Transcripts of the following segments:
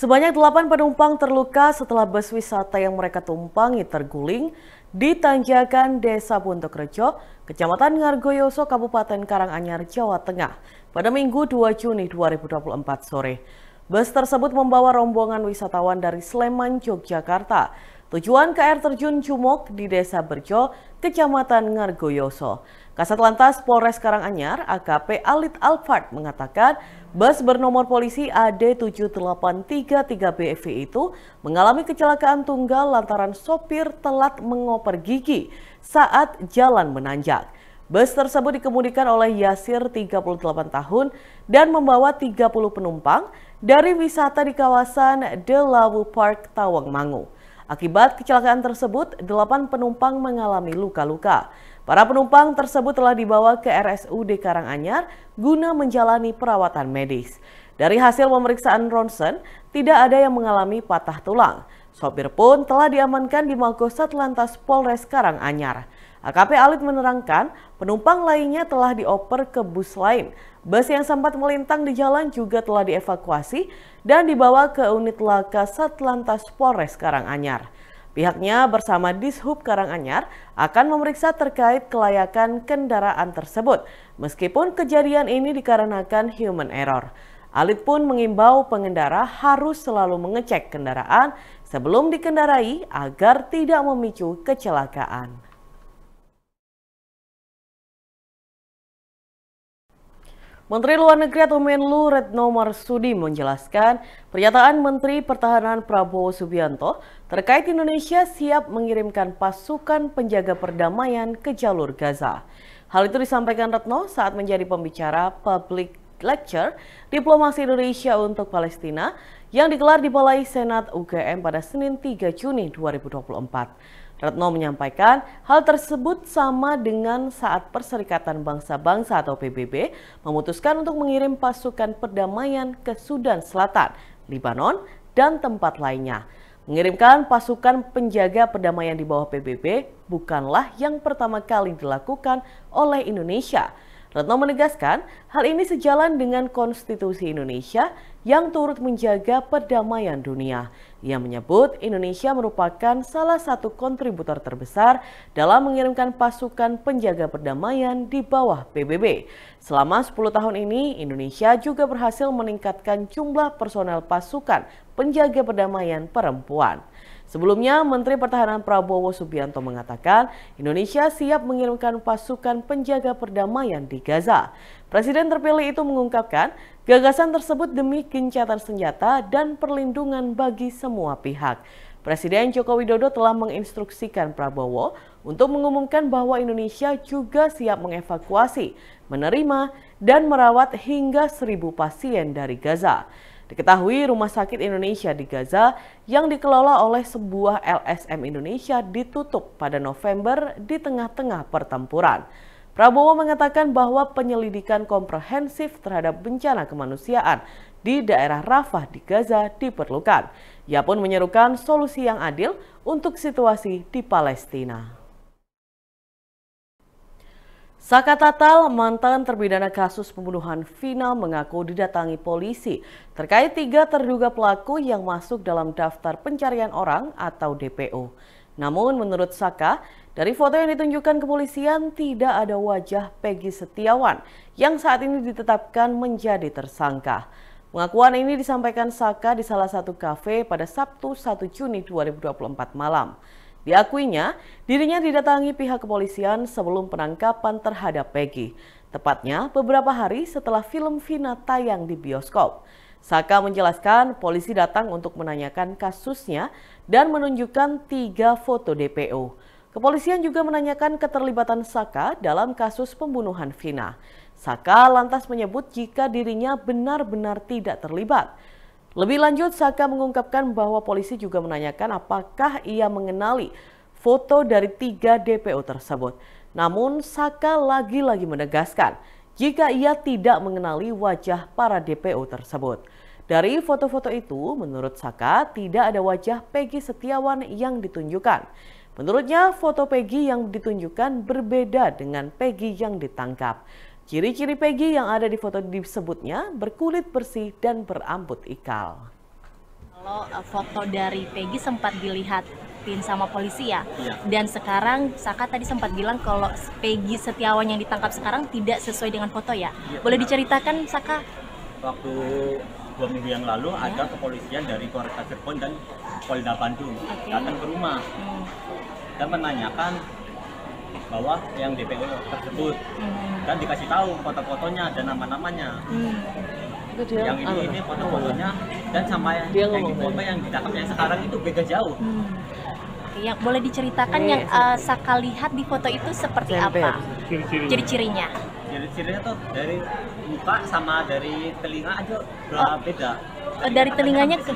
Sebanyak delapan penumpang terluka setelah bus wisata yang mereka tumpangi terguling di Tanjakan Desa Buntokrejo, Kecamatan Ngargoyoso, Kabupaten Karanganyar, Jawa Tengah pada Minggu 2 Juni 2024 sore. Bus tersebut membawa rombongan wisatawan dari Sleman, Yogyakarta. Tujuan ke air terjun Cumok di Desa Berjo, Kecamatan Ngargoyoso. Kasat Lantas Polres Karanganyar AKP Alit Alfard mengatakan bus bernomor polisi AD7833BV itu mengalami kecelakaan tunggal lantaran sopir telat mengoper gigi saat jalan menanjak. Bus tersebut dikemudikan oleh Yasir 38 tahun dan membawa 30 penumpang dari wisata di kawasan Delawu Park Tawangmangu. Akibat kecelakaan tersebut, delapan penumpang mengalami luka-luka. Para penumpang tersebut telah dibawa ke RSUD Karanganyar guna menjalani perawatan medis. Dari hasil pemeriksaan ronsen, tidak ada yang mengalami patah tulang. Sopir pun telah diamankan di Mako Satlantas Polres Karanganyar. AKP Alit menerangkan penumpang lainnya telah dioper ke bus lain. Bus yang sempat melintang di jalan juga telah dievakuasi dan dibawa ke unit laka Satlantas Polres Karanganyar. Pihaknya bersama Dishub Karanganyar akan memeriksa terkait kelayakan kendaraan tersebut, meskipun kejadian ini dikarenakan human error. Alit pun mengimbau pengendara harus selalu mengecek kendaraan sebelum dikendarai agar tidak memicu kecelakaan. Menteri Luar Negeri atau Menlu Retno Marsudi menjelaskan pernyataan Menteri Pertahanan Prabowo Subianto terkait Indonesia siap mengirimkan pasukan penjaga perdamaian ke jalur Gaza. Hal itu disampaikan Retno saat menjadi pembicara public lecture Diplomasi Indonesia untuk Palestina yang digelar di Balai Senat UGM pada Senin 3 Juni 2024. Retno menyampaikan hal tersebut sama dengan saat Perserikatan Bangsa-Bangsa atau PBB memutuskan untuk mengirim pasukan perdamaian ke Sudan Selatan, Libanon, dan tempat lainnya. Mengirimkan pasukan penjaga perdamaian di bawah PBB bukanlah yang pertama kali dilakukan oleh Indonesia. Retno menegaskan, hal ini sejalan dengan konstitusi Indonesia yang turut menjaga perdamaian dunia. Ia menyebut Indonesia merupakan salah satu kontributor terbesar dalam mengirimkan pasukan penjaga perdamaian di bawah PBB. Selama 10 tahun ini, Indonesia juga berhasil meningkatkan jumlah personel pasukan penjaga perdamaian perempuan. Sebelumnya, Menteri Pertahanan Prabowo Subianto mengatakan Indonesia siap mengirimkan pasukan penjaga perdamaian di Gaza. Presiden terpilih itu mengungkapkan gagasan tersebut demi gencatan senjata dan perlindungan bagi semua pihak. Presiden Joko Widodo telah menginstruksikan Prabowo untuk mengumumkan bahwa Indonesia juga siap mengevakuasi, menerima, dan merawat hingga seribu pasien dari Gaza. Diketahui Rumah Sakit Indonesia di Gaza yang dikelola oleh sebuah LSM Indonesia ditutup pada November di tengah-tengah pertempuran. Prabowo mengatakan bahwa penyelidikan komprehensif terhadap bencana kemanusiaan di daerah Rafah di Gaza diperlukan. Ia pun menyerukan solusi yang adil untuk situasi di Palestina. Saka Tatal, mantan terpidana kasus pembunuhan Vina mengaku didatangi polisi terkait tiga terduga pelaku yang masuk dalam daftar pencarian orang atau DPO. Namun menurut Saka, dari foto yang ditunjukkan kepolisian, tidak ada wajah Peggy Setiawan yang saat ini ditetapkan menjadi tersangka. Pengakuan ini disampaikan Saka di salah satu kafe pada Sabtu 1 Juni 2024 malam. Diakuinya, dirinya didatangi pihak kepolisian sebelum penangkapan terhadap Peggy. Tepatnya beberapa hari setelah film Vina tayang di bioskop. Saka menjelaskan polisi datang untuk menanyakan kasusnya dan menunjukkan tiga foto DPO. Kepolisian juga menanyakan keterlibatan Saka dalam kasus pembunuhan Vina. Saka lantas menyebut jika dirinya benar-benar tidak terlibat. Lebih lanjut, Saka mengungkapkan bahwa polisi juga menanyakan apakah ia mengenali foto dari tiga DPO tersebut. Namun, Saka lagi-lagi menegaskan jika ia tidak mengenali wajah para DPO tersebut. Dari foto-foto itu, menurut Saka, tidak ada wajah Peggy Setiawan yang ditunjukkan. Menurutnya, foto Peggy yang ditunjukkan berbeda dengan Peggy yang ditangkap. Ciri-ciri Peggy yang ada di foto disebutnya berkulit bersih dan berambut ikal. Kalau eh, foto dari Peggy sempat dilihat pin sama polisi ya. Iya. Dan sekarang Saka tadi sempat bilang kalau Peggy Setiawan yang ditangkap sekarang tidak sesuai dengan foto ya. ya Boleh diceritakan Saka? Waktu dua minggu yang lalu ya. ada kepolisian dari Polres Cirebon dan Polda Bandung okay. datang ke rumah hmm. dan menanyakan bahwa yang DPO tersebut hmm. dan dikasih tahu foto-fotonya dan nama-namanya hmm. yang ini ini foto-fotonya dan sama yang, dia yang di foto yang ditangkap yang sekarang itu beda jauh hmm. yang boleh diceritakan yang uh, Saka lihat di foto itu seperti apa ciri-cirinya ciri-cirinya tuh dari muka sama dari telinga aja oh. beda dari telinganya ke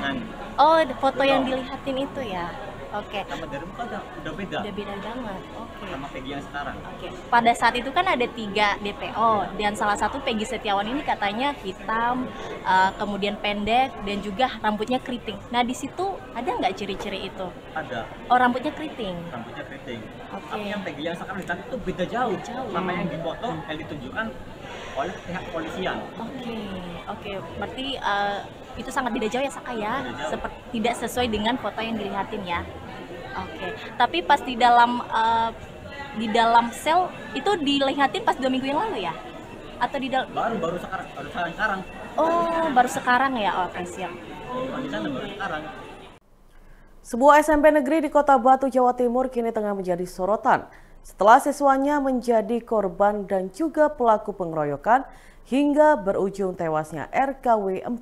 oh foto yang dilihatin itu ya oke okay. sama Garum kan udah, udah beda udah beda banget oke okay. sama Peggy yang sekarang oke okay. pada saat itu kan ada tiga DPO dan salah satu Peggy Setiawan ini katanya hitam uh, kemudian pendek dan juga rambutnya keriting nah di situ ada nggak ciri-ciri itu ada oh rambutnya keriting rambutnya keriting okay. tapi yang Peggy yang sekarang itu beda jauh, jauh. sama yang dipoto yang ditunjukkan oleh pihak kepolisian. Oke, okay. oke. Okay. Berarti uh, itu sangat tidak jauh ya Saka ya, seperti tidak sesuai dengan foto yang dilihatin ya. Oke. Okay. Tapi pas di dalam uh, di dalam sel itu dilihatin pas dua minggu yang lalu ya? Atau di dalam? Baru baru sekarang, baru sekarang, sekarang. Oh, baru sekarang ya? oke okay, siap. Kan baru sekarang. Sebuah SMP negeri di Kota Batu, Jawa Timur kini tengah menjadi sorotan. Setelah siswanya menjadi korban dan juga pelaku pengeroyokan hingga berujung tewasnya RKW 14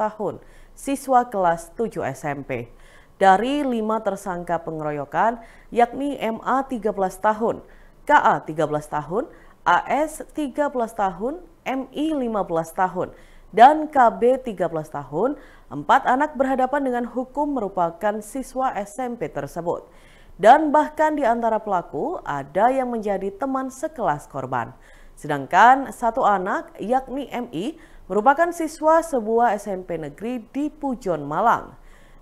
tahun, siswa kelas 7 SMP. Dari lima tersangka pengeroyokan, yakni MA 13 tahun, KA 13 tahun, AS 13 tahun, MI 15 tahun, dan KB 13 tahun, empat anak berhadapan dengan hukum merupakan siswa SMP tersebut dan bahkan di antara pelaku ada yang menjadi teman sekelas korban. Sedangkan satu anak yakni MI merupakan siswa sebuah SMP negeri di Pujon Malang.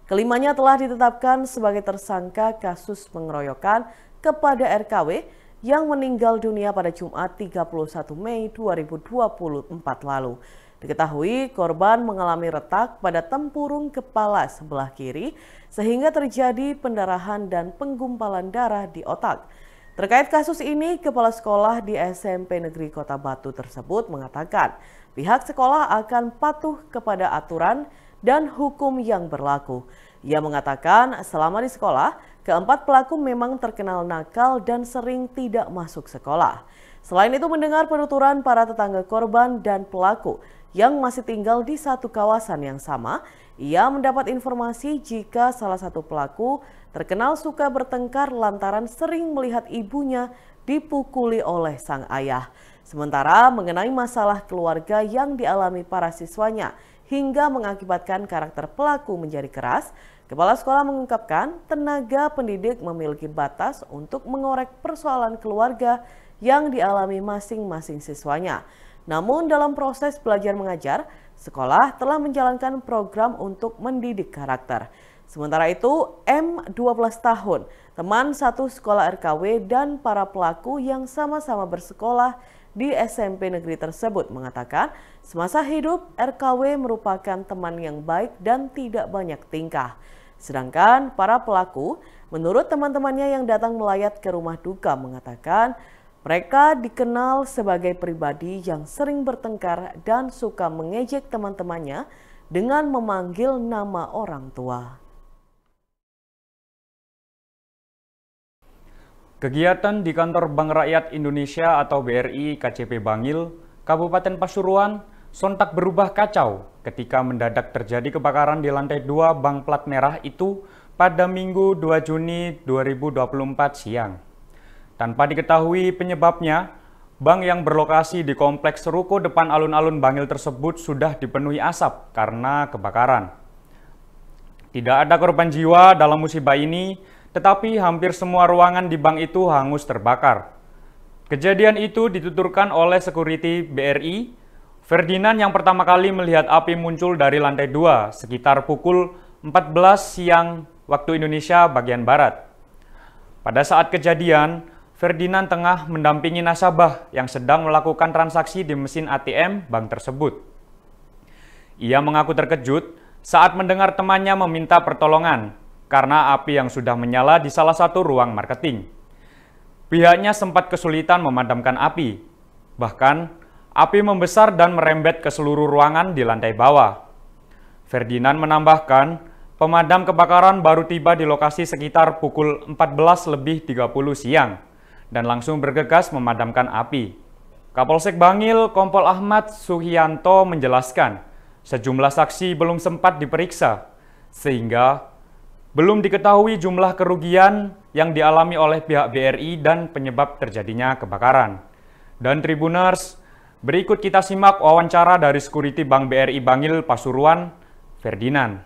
Kelimanya telah ditetapkan sebagai tersangka kasus pengeroyokan kepada RKW yang meninggal dunia pada Jumat 31 Mei 2024 lalu. Diketahui korban mengalami retak pada tempurung kepala sebelah kiri sehingga terjadi pendarahan dan penggumpalan darah di otak. Terkait kasus ini, kepala sekolah di SMP Negeri Kota Batu tersebut mengatakan pihak sekolah akan patuh kepada aturan dan hukum yang berlaku. Ia mengatakan selama di sekolah, keempat pelaku memang terkenal nakal dan sering tidak masuk sekolah. Selain itu mendengar penuturan para tetangga korban dan pelaku yang masih tinggal di satu kawasan yang sama, ia mendapat informasi jika salah satu pelaku terkenal suka bertengkar lantaran sering melihat ibunya dipukuli oleh sang ayah. Sementara mengenai masalah keluarga yang dialami para siswanya hingga mengakibatkan karakter pelaku menjadi keras, Kepala sekolah mengungkapkan tenaga pendidik memiliki batas untuk mengorek persoalan keluarga yang dialami masing-masing siswanya. Namun dalam proses belajar mengajar, sekolah telah menjalankan program untuk mendidik karakter. Sementara itu, M 12 tahun, teman satu sekolah RKW dan para pelaku yang sama-sama bersekolah di SMP negeri tersebut mengatakan, semasa hidup RKW merupakan teman yang baik dan tidak banyak tingkah. Sedangkan para pelaku, menurut teman-temannya yang datang melayat ke rumah duka mengatakan, mereka dikenal sebagai pribadi yang sering bertengkar dan suka mengejek teman-temannya dengan memanggil nama orang tua. Kegiatan di kantor Bank Rakyat Indonesia atau BRI KCP Bangil, Kabupaten Pasuruan, sontak berubah kacau ketika mendadak terjadi kebakaran di lantai 2 Bank Plat Merah itu pada Minggu 2 Juni 2024 siang. Tanpa diketahui penyebabnya, bank yang berlokasi di kompleks ruko depan alun-alun Bangil tersebut sudah dipenuhi asap karena kebakaran. Tidak ada korban jiwa dalam musibah ini, tetapi hampir semua ruangan di bank itu hangus terbakar. Kejadian itu dituturkan oleh security BRI, Ferdinand yang pertama kali melihat api muncul dari lantai 2 sekitar pukul 14 siang waktu Indonesia bagian Barat. Pada saat kejadian, Ferdinand tengah mendampingi nasabah yang sedang melakukan transaksi di mesin ATM bank tersebut. Ia mengaku terkejut saat mendengar temannya meminta pertolongan karena api yang sudah menyala di salah satu ruang marketing. Pihaknya sempat kesulitan memadamkan api. Bahkan, api membesar dan merembet ke seluruh ruangan di lantai bawah. Ferdinand menambahkan, pemadam kebakaran baru tiba di lokasi sekitar pukul 14 lebih 30 siang dan langsung bergegas memadamkan api. Kapolsek Bangil, Kompol Ahmad Suhianto menjelaskan, sejumlah saksi belum sempat diperiksa, sehingga belum diketahui jumlah kerugian yang dialami oleh pihak BRI dan penyebab terjadinya kebakaran. Dan Tribuners, berikut kita simak wawancara dari Sekuriti Bank BRI Bangil Pasuruan, Ferdinand.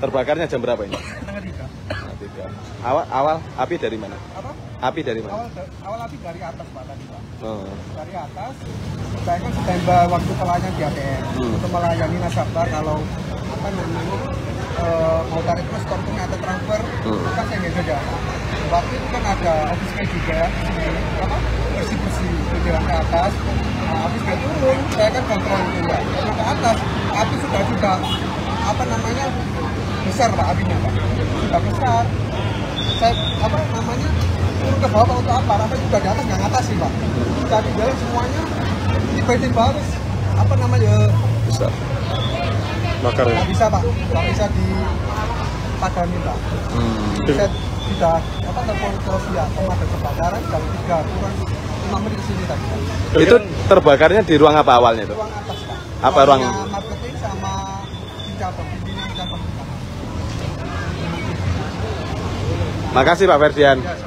terbakarnya jam berapa ini? Tengah Awal, awal api dari mana? Apa? Api dari mana? Awal, awal api dari atas Pak tadi Pak. Oh. Dari atas, saya kan standby waktu pelayanan di ATM hmm. untuk melayani nasabah kalau apa namanya e, mau tarik terus kartunya atau transfer, hmm. kan saya nggak saja. Waktu itu kan ada office kayak juga, ini apa bersih bersih itu jalan ke atas. Nah, habis kayak turun, saya kan kontrol juga. Ya. Ke atas, api sudah sudah apa namanya besar Pak apinya Pak. Sudah besar. Saya apa namanya turun ke bawah untuk apa rapat juga di atas nggak sih pak kita di dalam semuanya tiba-tiba baris apa namanya bisa. bakar ya? bisa pak nggak bisa di padami pak hmm. bisa tidak apa telepon ke pihak pemadam kebakaran jam tiga kurang lima menit sini tadi pak. itu terbakarnya di ruang apa awalnya itu ruang atas pak apa ruang marketing sama cabang Terima kasih Makasih Pak Ferdian. Iya,